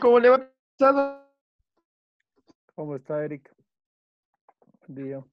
¿Cómo le va? ¿Cómo está, Eric? Dios.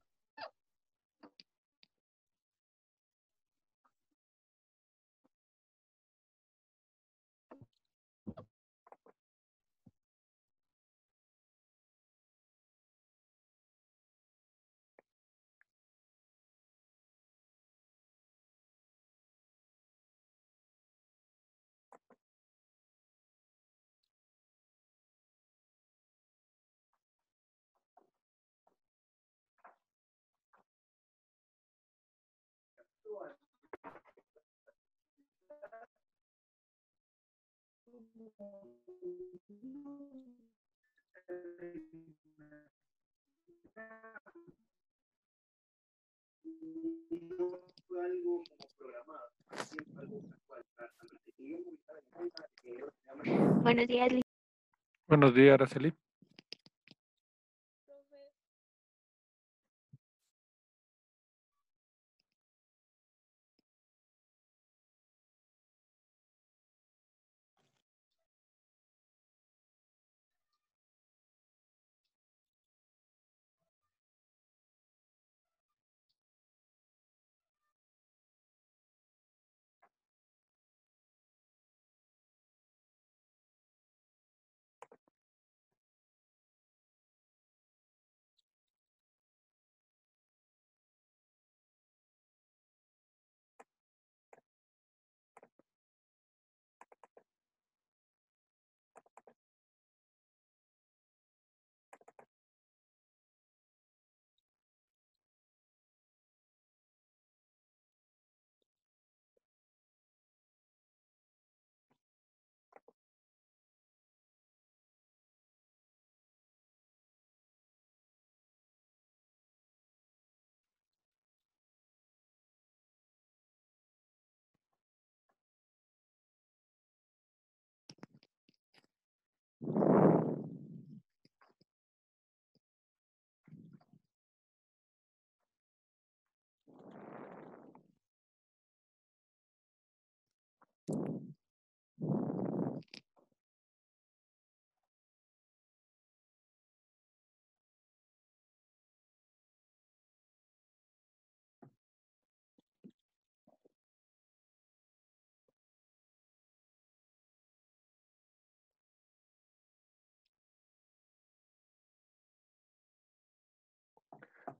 Buenos días, Buenos días, Araceli.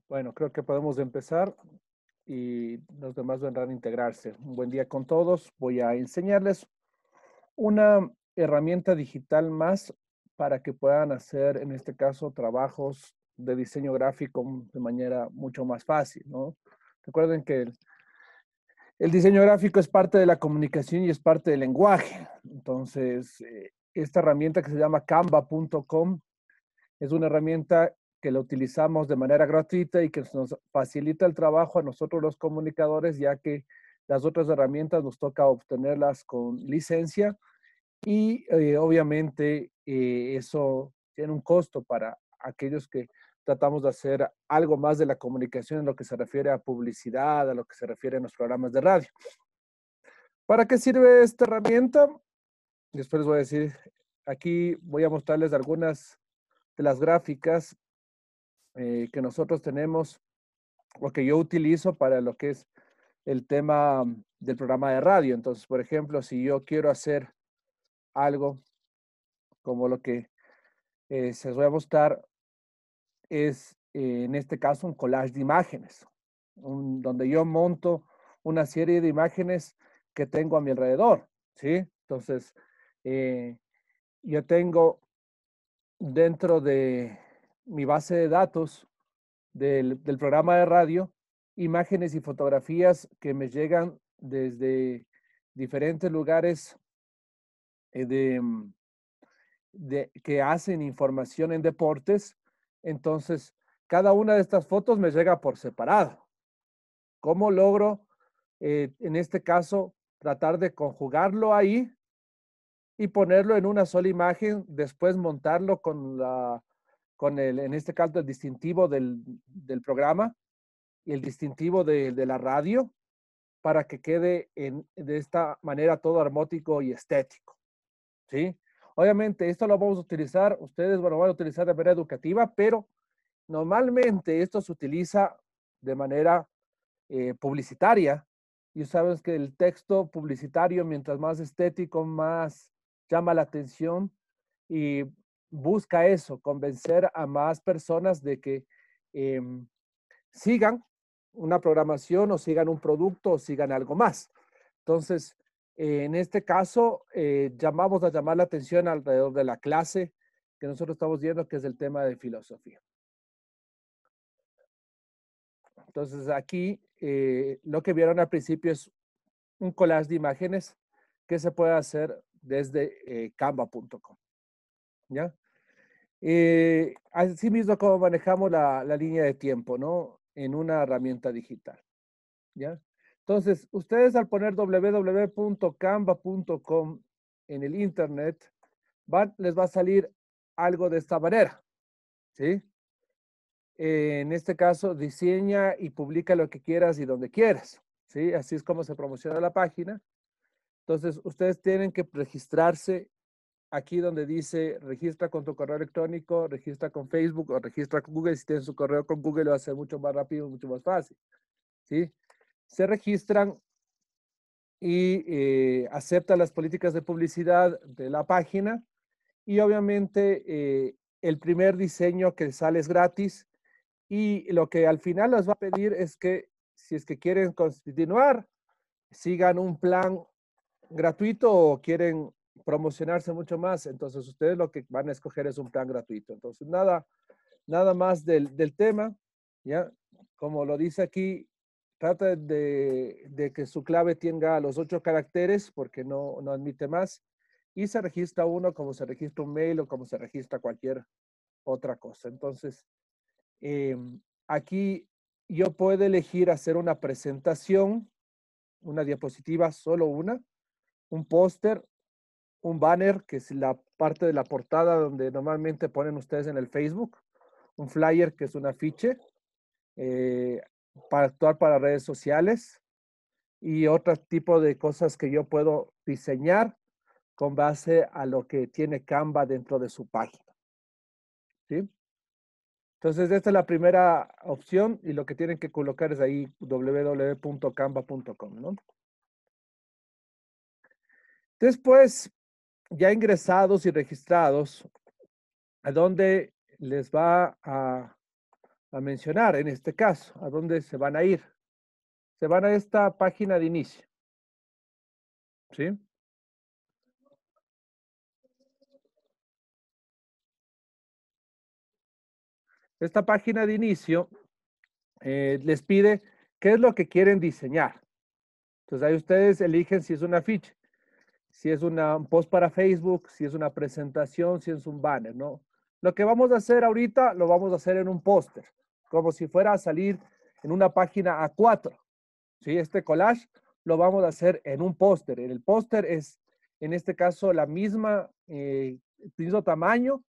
Bueno, creo que podemos empezar y los demás vendrán a integrarse. Un buen día con todos. Voy a enseñarles una herramienta digital más para que puedan hacer, en este caso, trabajos de diseño gráfico de manera mucho más fácil, ¿no? Recuerden que el, el diseño gráfico es parte de la comunicación y es parte del lenguaje. Entonces, eh, esta herramienta que se llama canva.com es una herramienta que lo utilizamos de manera gratuita y que nos facilita el trabajo a nosotros los comunicadores, ya que las otras herramientas nos toca obtenerlas con licencia y eh, obviamente eh, eso tiene un costo para aquellos que tratamos de hacer algo más de la comunicación en lo que se refiere a publicidad, a lo que se refiere a los programas de radio. ¿Para qué sirve esta herramienta? Después voy a decir, aquí voy a mostrarles algunas de las gráficas eh, que nosotros tenemos o que yo utilizo para lo que es el tema del programa de radio. Entonces, por ejemplo, si yo quiero hacer algo como lo que eh, se voy a mostrar es, eh, en este caso, un collage de imágenes, donde yo monto una serie de imágenes que tengo a mi alrededor, ¿sí? Entonces, yo tengo dentro de mi base de datos del, del programa de radio, imágenes y fotografías que me llegan desde diferentes lugares eh, de, mm, de, que hacen información en deportes. Entonces, cada una de estas fotos me llega por separado. ¿Cómo logro, eh, en este caso, tratar de conjugarlo ahí y ponerlo en una sola imagen, después montarlo con la con el, en este caso, el distintivo del, programa y el distintivo de, la radio para que quede en, de esta manera todo armótico y estético. ¿sí? Obviamente, esto lo vamos a utilizar, ustedes bueno, lo van a utilizar de manera educativa, pero normalmente esto se utiliza de manera eh, publicitaria. Y sabes que el texto publicitario, mientras más estético, más llama la atención y busca eso, convencer a más personas de que em, sigan una programación o sigan un producto o sigan algo más. Entonces, en este caso, eh, llamamos a llamar la atención alrededor de la clase que nosotros estamos viendo, que es el tema de filosofía. Entonces, aquí eh, lo que vieron al principio es un collage de imágenes que se puede hacer desde eh, canva.com. ¿ya? Eh, mismo como manejamos la, la, línea de tiempo, ¿no? En una herramienta digital, ¿ya? Entonces, ustedes al poner www.canva.com en el internet, van, les va a salir algo de esta manera, ¿sí? Eh, en este caso, diseña y publica lo que quieras y donde quieras, ¿sí? Así es como se promociona la página. Entonces, ustedes tienen que registrarse aquí donde dice registra con tu correo electrónico, registra con Facebook o registra con Google. Si tienes su correo con Google lo a mucho más rápido, mucho más fácil. ¿sí? Se registran y eh, aceptan las políticas de publicidad de la página y obviamente eh, el primer diseño que sale es gratis y lo que al final les va a pedir es que si es que quieren continuar, sigan un plan gratuito o quieren promocionarse mucho más. Entonces, ustedes lo que van a escoger es un plan gratuito. Entonces, nada, nada más del, del tema, ¿ya? Como lo dice aquí, trata de, de, que su clave tenga los ocho caracteres porque no, no admite más y se registra uno como se registra un mail o como se registra cualquier otra cosa. Entonces, em, aquí yo puedo elegir hacer una presentación, una diapositiva, solo una, un póster, un banner, que es la parte de la portada donde normalmente ponen ustedes en el Facebook, un flyer, que es un afiche, eh, para actuar para redes sociales y otro tipo de cosas que yo puedo diseñar con base a lo que tiene Canva dentro de su página. ¿Sí? Entonces, esta es la primera opción y lo que tienen que colocar es ahí www.canva.com, ¿no? Después, ya ingresados y registrados, a dónde les va a, mencionar en este caso, a dónde se van a ir. Se van a esta página de inicio. ¿Sí? Esta página de inicio eh, les pide qué es lo que quieren diseñar. Entonces ahí ustedes eligen si es una ficha si es una, un post para Facebook, si es una presentación, si es un banner, ¿no? Lo que vamos a hacer ahorita lo vamos a hacer en un póster, como si fuera a salir en una página A4. ¿sí? Este collage lo vamos a hacer en un póster. El póster es, en este caso, la misma, eh, el mismo tamaño,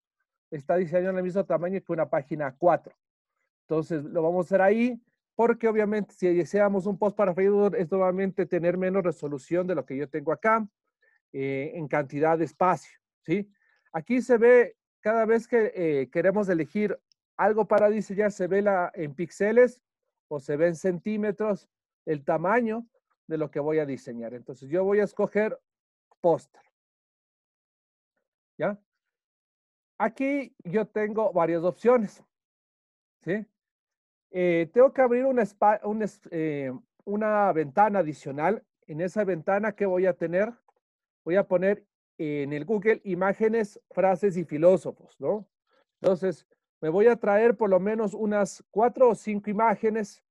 está diseñado en el mismo tamaño que una página A4. Entonces, lo vamos a hacer ahí, porque obviamente si deseamos un post para Facebook, es nuevamente tener menos resolución de lo que yo tengo acá. Eh, en cantidad de espacio, ¿sí? Aquí se ve, cada vez que eh, queremos elegir algo para diseñar, se ve en píxeles o se ve en centímetros el tamaño de lo que voy a diseñar. Entonces yo voy a escoger póster. ¿Ya? Aquí yo tengo varias opciones. ¿Sí? Eh, tengo que abrir una, una, ventana adicional. En esa ventana, ¿qué voy a tener? voy a poner en el Google imágenes, frases y filósofos, ¿no? Entonces, me voy a traer por lo menos unas cuatro o cinco imágenes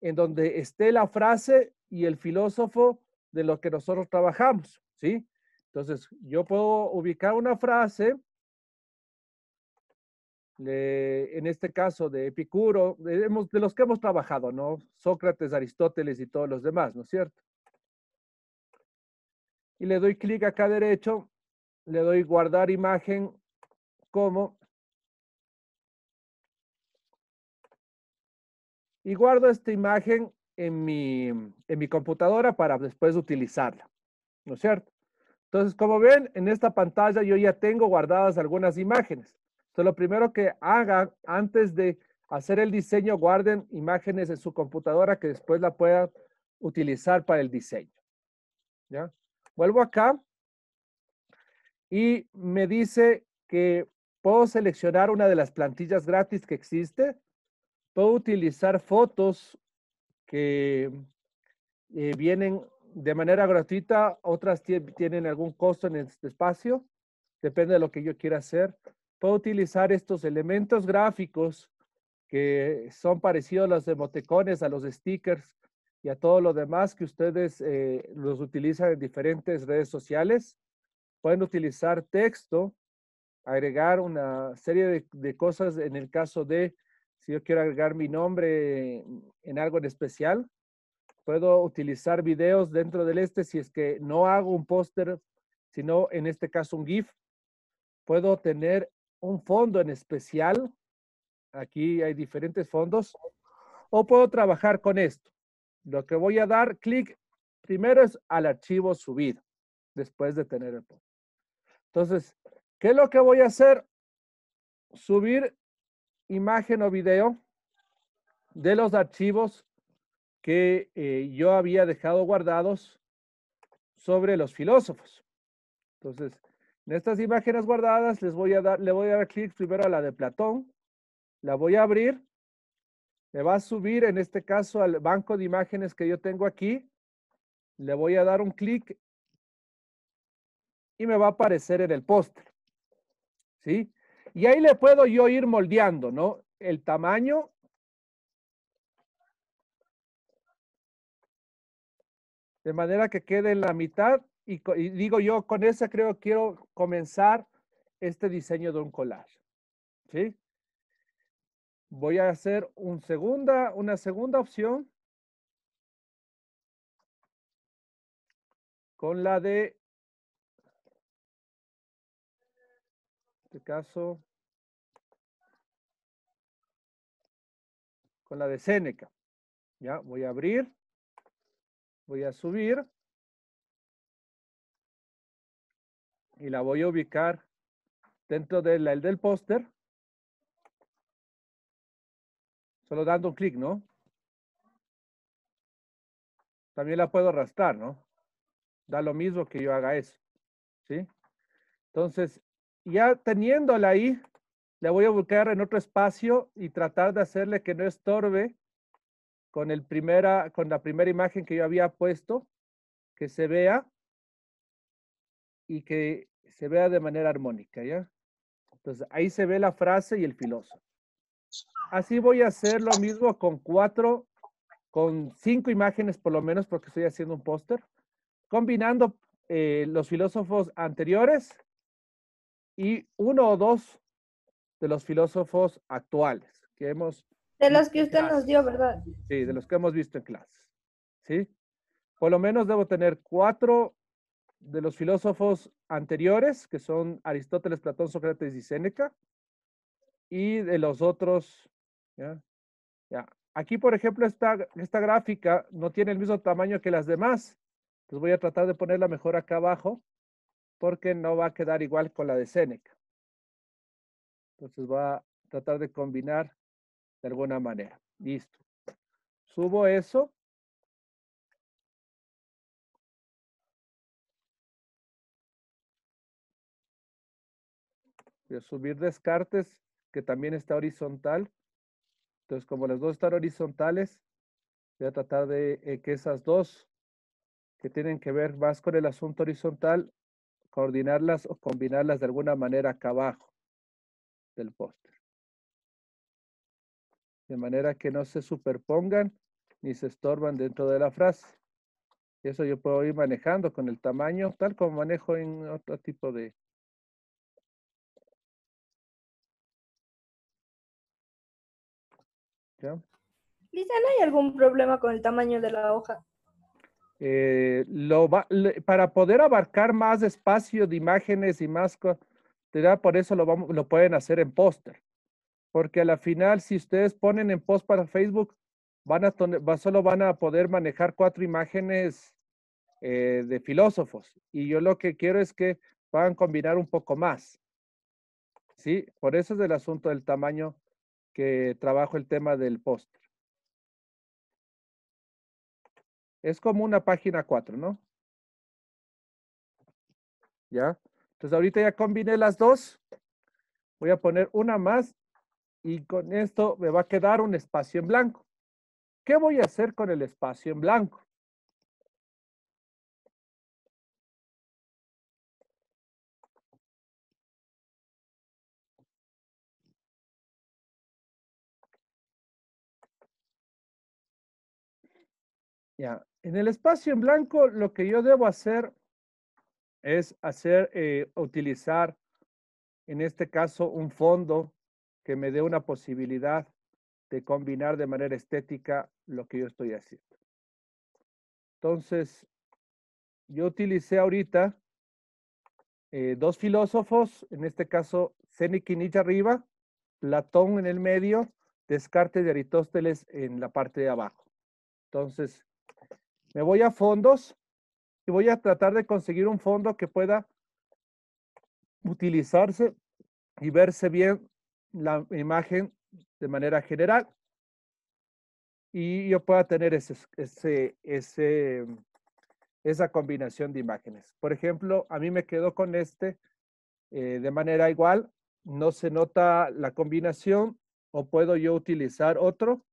en donde esté la frase y el filósofo de lo que nosotros trabajamos, ¿sí? Entonces, yo puedo ubicar una frase, en este caso de Epicuro, de los que hemos trabajado, ¿no? Sócrates, Aristóteles y todos los demás, ¿no es cierto? y le doy clic acá derecho, le doy guardar imagen como y guardo esta imagen en mi, en mi computadora para después utilizarla, ¿no es cierto? Entonces, como ven, en esta pantalla yo ya tengo guardadas algunas imágenes. Entonces, lo primero que hagan antes de hacer el diseño, guarden imágenes en su computadora que después la puedan utilizar para el diseño. ¿Ya? Vuelvo acá y me dice que puedo seleccionar una de las plantillas gratis que existe. Puedo utilizar fotos que eh, vienen de manera gratuita, otras tienen algún costo en este espacio, depende de lo que yo quiera hacer. Puedo utilizar estos elementos gráficos que son parecidos a los emoticones, a los stickers, y a todo lo demás que ustedes eh, los utilizan en diferentes redes sociales. Pueden utilizar texto, agregar una serie de, de, cosas en el caso de si yo quiero agregar mi nombre en algo en especial. Puedo utilizar videos dentro del este si es que no hago un póster, sino en este caso un GIF. Puedo tener un fondo en especial. Aquí hay diferentes fondos. O puedo trabajar con esto. Lo que voy a dar clic primero es al archivo subido, después de tener el Entonces, ¿qué es lo que voy a hacer? Subir imagen o video de los archivos que eh, yo había dejado guardados sobre los filósofos. Entonces, en estas imágenes guardadas les voy a dar, le voy a dar clic primero a la de Platón, la voy a abrir me va a subir, en este caso, al banco de imágenes que yo tengo aquí. Le voy a dar un clic y me va a aparecer en el póster. ¿Sí? Y ahí le puedo yo ir moldeando, ¿no? El tamaño. De manera que quede en la mitad. Y, y digo yo, con esa creo quiero comenzar este diseño de un collage. ¿Sí? Voy a hacer un segunda, una segunda opción con la de, en este caso, con la de Seneca. Ya, voy a abrir, voy a subir y la voy a ubicar dentro de del póster Solo dando un clic, ¿no? También la puedo arrastrar, ¿no? Da lo mismo que yo haga eso. ¿Sí? Entonces, ya teniéndola ahí, la voy a buscar en otro espacio y tratar de hacerle que no estorbe con, el primera, con la primera imagen que yo había puesto, que se vea y que se vea de manera armónica, ¿ya? Entonces, ahí se ve la frase y el filósofo. Así voy a hacer lo mismo con cuatro, con cinco imágenes por lo menos, porque estoy haciendo un póster, combinando eh, los filósofos anteriores y uno o dos de los filósofos actuales que hemos... De los que usted nos dio, ¿verdad? Sí, de los que hemos visto en clase. ¿Sí? Por lo menos debo tener cuatro de los filósofos anteriores, que son Aristóteles, Platón, Sócrates y Séneca, y de los otros. ¿ya? ¿ya? Aquí, por ejemplo, esta, esta gráfica no tiene el mismo tamaño que las demás. Entonces voy a tratar de ponerla mejor acá abajo porque no va a quedar igual con la de Seneca. Entonces va a tratar de combinar de alguna manera. Listo. Subo eso. Voy a subir Descartes que también está horizontal. Entonces, como las dos están horizontales, voy a tratar de eh, que esas dos que tienen que ver más con el asunto horizontal, coordinarlas o combinarlas de alguna manera acá abajo del póster. De manera que no se superpongan ni se estorban dentro de la frase. Eso yo puedo ir manejando con el tamaño, tal como manejo en otro tipo de, ¿Ya? ¿hay algún problema con el tamaño de la hoja? Eh, para poder abarcar más espacio de imágenes y más, por eso lo, lo pueden hacer en póster. Porque a la final, si ustedes ponen en post para Facebook, van a solo van a poder manejar cuatro imágenes eh, de filósofos. Y yo lo que quiero es que puedan combinar un poco más. ¿Sí? Por eso es el asunto del tamaño que trabajo el tema del postre. Es como una página 4, ¿no? ¿Ya? Entonces ahorita ya combiné las dos. Voy a poner una más y con esto me va a quedar un espacio en blanco. ¿Qué voy a hacer con el espacio en blanco? Ya, en el espacio en blanco lo que yo debo hacer es hacer, eh, utilizar en este caso un fondo que me dé una posibilidad de combinar de manera estética lo que yo estoy haciendo. Entonces, yo utilicé ahorita eh, dos filósofos, en este caso Séneca y arriba, Platón en el medio, Descartes y Aristóteles en la parte de abajo. Entonces, me voy a fondos y voy a tratar de conseguir un fondo que pueda utilizarse y verse bien la imagen de manera general y yo pueda tener ese, ese, ese, esa combinación de imágenes. Por ejemplo, a mí me quedo con este eh, de manera igual, no se nota la combinación o puedo yo utilizar otro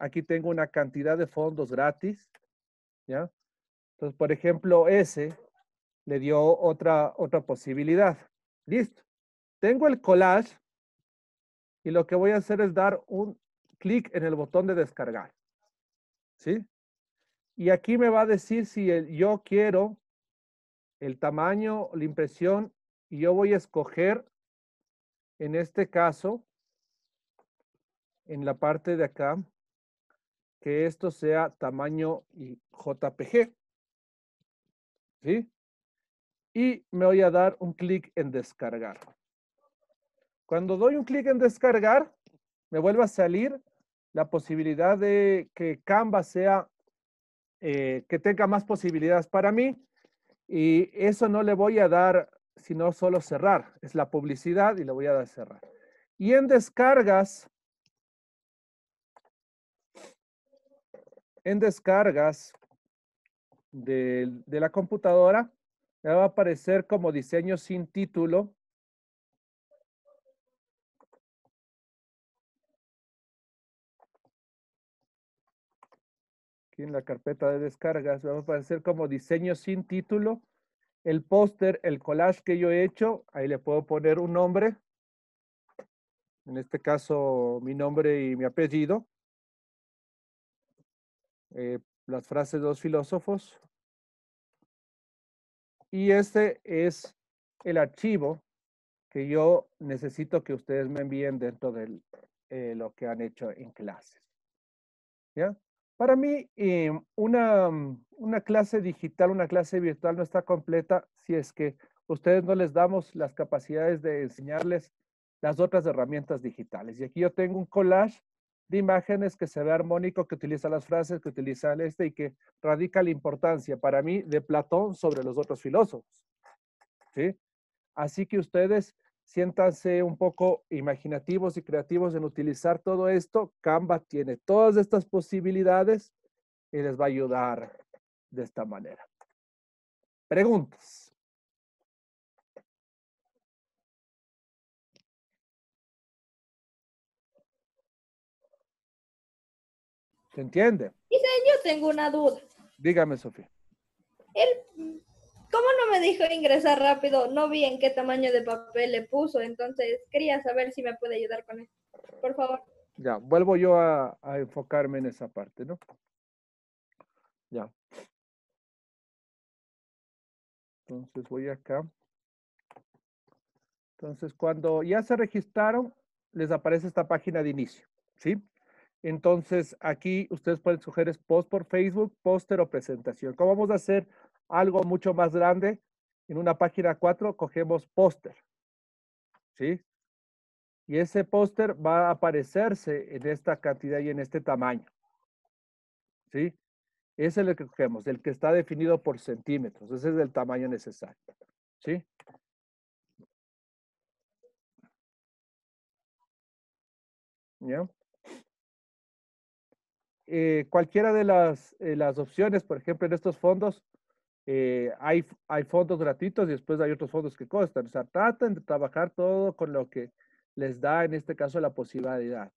Aquí tengo una cantidad de fondos gratis, ¿ya? Entonces, por ejemplo, ese le dio otra, otra posibilidad. Listo. Tengo el collage y lo que voy a hacer es dar un clic en el botón de descargar. ¿Sí? Y aquí me va a decir si yo quiero el tamaño, la impresión, y yo voy a escoger, en este caso, en la parte de acá, que esto sea tamaño y JPG. ¿Sí? Y me voy a dar un clic en descargar. Cuando doy un clic en descargar, me vuelve a salir la posibilidad de que Canva sea, eh, que tenga más posibilidades para mí. Y eso no le voy a dar, sino solo cerrar. Es la publicidad y le voy a dar cerrar. Y en descargas, en descargas de, la computadora, me va a aparecer como diseño sin título. Aquí en la carpeta de descargas me va a aparecer como diseño sin título. El póster, el collage que yo he hecho, ahí le puedo poner un nombre. En este caso, mi nombre y mi apellido. Eh, las frases de los filósofos. Y este es el archivo que yo necesito que ustedes me envíen dentro de eh, lo que han hecho en clases. Para mí, eh, mm, una clase digital, una clase virtual no está completa si es que ustedes no les damos las capacidades de enseñarles las otras herramientas digitales. Y aquí yo tengo un collage de imágenes que se ve armónico, que utiliza las frases, que utiliza el este y que radica la importancia para mí de Platón sobre los otros filósofos. Así que ustedes siéntanse un poco imaginativos y creativos en utilizar todo esto. Canva tiene todas estas posibilidades y les va a ayudar de esta manera. Preguntas. entiende? Dice, yo tengo una duda. Dígame, Sofía. ¿Cómo no me dijo ingresar rápido? No vi en qué tamaño de papel le puso, entonces quería saber si me puede ayudar con eso. Por favor. Ya, vuelvo yo a, a enfocarme en esa parte, ¿no? Ya. Entonces voy acá. Entonces, cuando ya se registraron, les aparece esta página de inicio, ¿sí? Entonces, aquí ustedes pueden sugerir post por Facebook, póster o presentación. ¿Cómo vamos a hacer algo mucho más grande, en una página 4 cogemos póster. ¿Sí? Y ese póster va a aparecerse en esta cantidad y en este tamaño. ¿Sí? Ese es el que cogemos, el que está definido por centímetros. Ese es el tamaño necesario. ¿Sí? ¿Ya? Eh, cualquiera de eh, las, opciones, por ejemplo, en estos fondos, eh, hay, hay fondos gratuitos y después hay otros fondos que costan. O sea, traten de trabajar todo con lo que les da, en este caso, la posibilidad.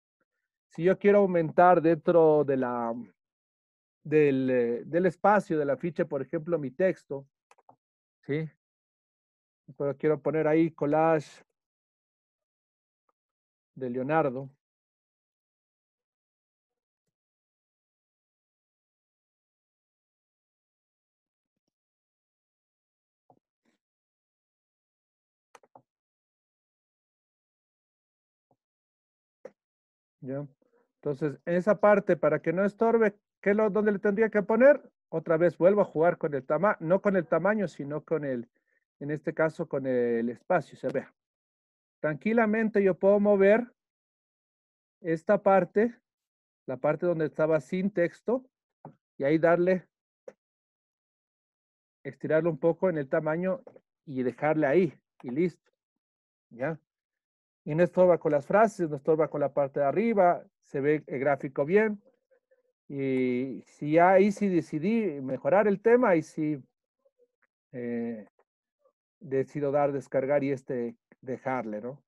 Si yo quiero aumentar dentro de la, del, espacio de la ficha, por ejemplo, mi texto, ¿sí? Pero quiero poner ahí collage de Leonardo. ¿Ya? Entonces, esa parte, para que no estorbe, ¿qué lo, donde le tendría que poner? Otra vez vuelvo a jugar con el tamaño, no con el tamaño, sino con el, en este caso, con el espacio, se vea. Tranquilamente yo puedo mover esta parte, la parte donde estaba sin texto, y ahí darle, estirarlo un poco en el tamaño y dejarle ahí, y listo. ¿Ya? y no estorba con las frases, no estorba con la parte de arriba, se ve el gráfico bien. Y si ya ahí sí decidí mejorar el tema, y sí eh, decido dar descargar y este dejarle, ¿no?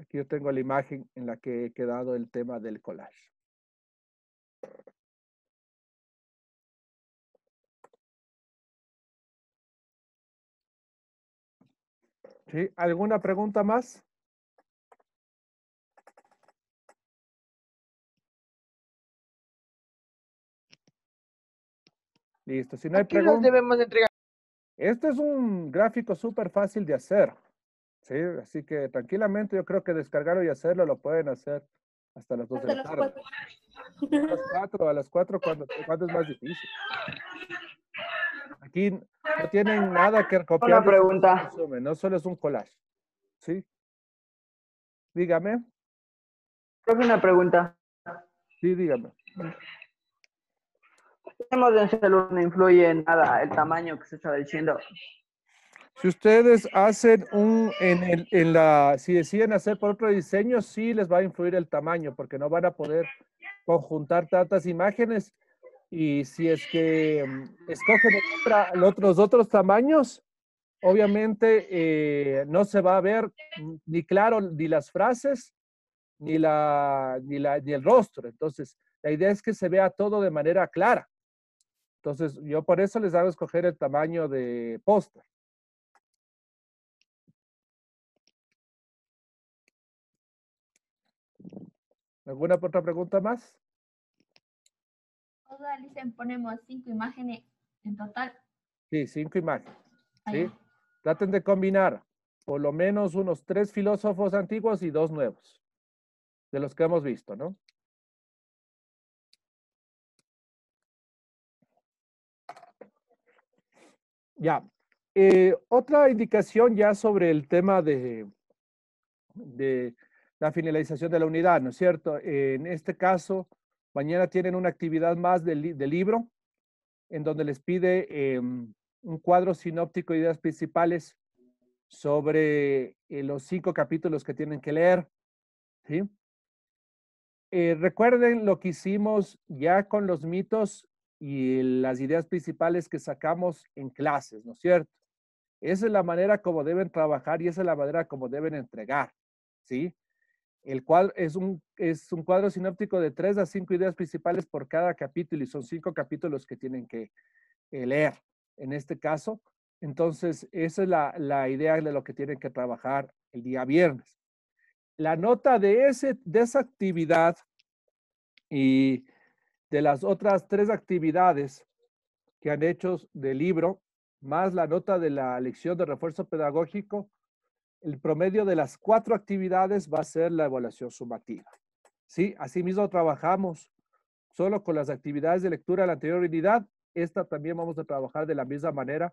Aquí yo tengo la imagen en la que he quedado el tema del collage. ¿Sí? ¿Alguna pregunta más? Listo, si no hay preguntas. debemos entregar? Este es un gráfico súper fácil de hacer. Sí, así que tranquilamente yo creo que descargarlo y hacerlo lo pueden hacer hasta las 2 de la tarde. A las 4, a las 4 cuando, es más difícil. Aquí no tienen nada que copiar. Una pregunta. no solo es un collage. ¿Sí? Dígame. Tengo una pregunta. Sí, dígame. Tenemos en celular no influye en nada el tamaño que se está diciendo. Si ustedes hacen un, en, la, si deciden hacer por otro diseño, sí les va a influir el tamaño, porque no van a poder conjuntar tantas imágenes. Y si es que mm, escogen los otros tamaños, obviamente eh, no se va a ver ni claro ni las frases, ni, ni el rostro. Entonces, la idea es que se vea todo de manera clara. Entonces, yo por eso les hago escoger el tamaño de póster. ¿Alguna otra pregunta más? Dicen, ponemos cinco imágenes en total. Sí, cinco imágenes. ¿sí? Traten de combinar por lo menos unos tres filósofos antiguos y dos nuevos, de los que hemos visto, ¿no? Ya. Eh, otra indicación ya sobre el tema de, de la finalización de la unidad, ¿no es cierto? En este caso, mañana tienen una actividad más del libro, en donde les pide em, un cuadro sinóptico de ideas principales sobre eh, los cinco capítulos que tienen que leer. ¿sí? Eh, recuerden lo que hicimos ya con los mitos y las ideas principales que sacamos en clases, ¿no es cierto? Esa es la manera como deben trabajar y esa es la manera como deben entregar, ¿sí? El cuadro es un, es un cuadro sinóptico de tres a cinco ideas principales por cada capítulo y son cinco capítulos que tienen que eh, leer en este caso. Entonces, esa es la, idea de lo que tienen que trabajar el día viernes. La nota de, ese, de esa actividad y de las otras tres actividades que han hecho del libro, más la nota de la lección de refuerzo pedagógico, el promedio de las cuatro actividades va a ser la evaluación sumativa. ¿Sí? Asimismo, trabajamos solo con las actividades de lectura de la anterior unidad. Esta también vamos a trabajar de la misma manera.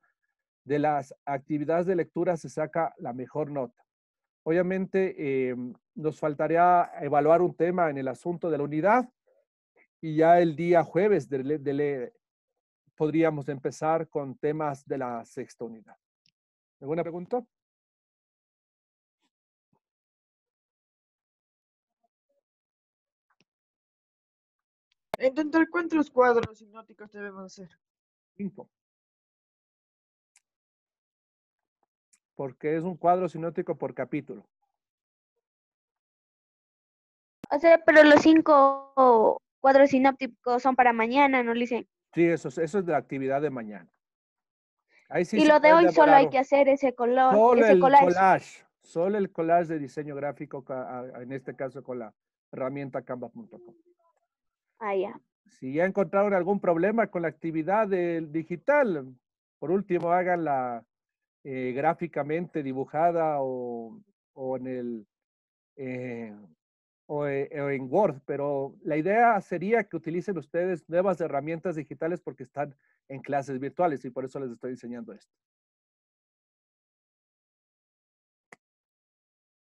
De las actividades de lectura se saca la mejor nota. Obviamente, em, nos faltaría evaluar un tema en el asunto de la unidad y ya el día jueves de, podríamos empezar con temas de la sexta unidad. ¿Alguna pregunta? Intentar, ¿cuántos cuadros sinóticos debemos hacer? Cinco. Porque es un cuadro sinótico por capítulo. O sea, pero los cinco cuadros sinópticos son para mañana, ¿no, dicen? Sí, eso, es de la actividad de mañana. sí y lo de hoy solo hay que hacer ese color, solo el collage. Solo el collage de diseño gráfico, en este caso con la herramienta canva.com. Ah, ya. Si ya encontraron algún problema con la actividad del digital, por último, háganla eh, gráficamente dibujada o, en el eh, eh, o, en Word, pero la idea sería que utilicen ustedes nuevas herramientas digitales porque están en clases virtuales y por eso les estoy enseñando esto.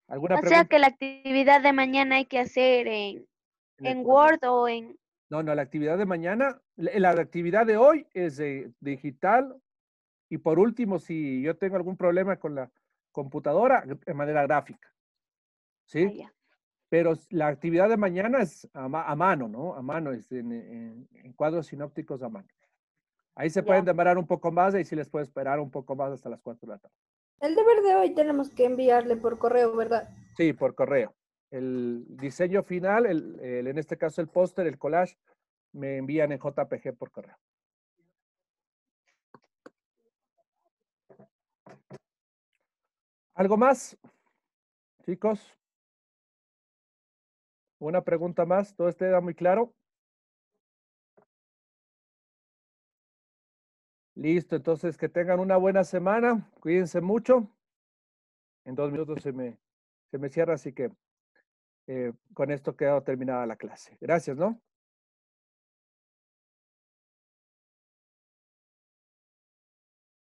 ¿Alguna o sea que la actividad de mañana hay que hacer en, en, Word o en... No, no, la actividad de mañana, la, actividad de hoy es digital y por último, si yo tengo algún problema con la computadora, de manera gráfica. Ah, ¿Sí? Pero la actividad de mañana es a, mano, ¿no? A mano, es en, cuadros sinópticos a mano. Ahí se pueden demorar un poco más, y sí les puede esperar un poco más hasta las 4 de la tarde. El deber de hoy tenemos que enviarle por correo, ¿verdad? Sí, por correo el diseño final, el, en este caso el póster, el collage, me envían en JPG por correo. ¿Algo más, chicos? ¿Una pregunta más? ¿Todo este muy claro? Listo, entonces que tengan una buena semana, cuídense mucho. En dos minutos se me, se me cierra, así que eh, con esto queda terminada la clase. Gracias, ¿no?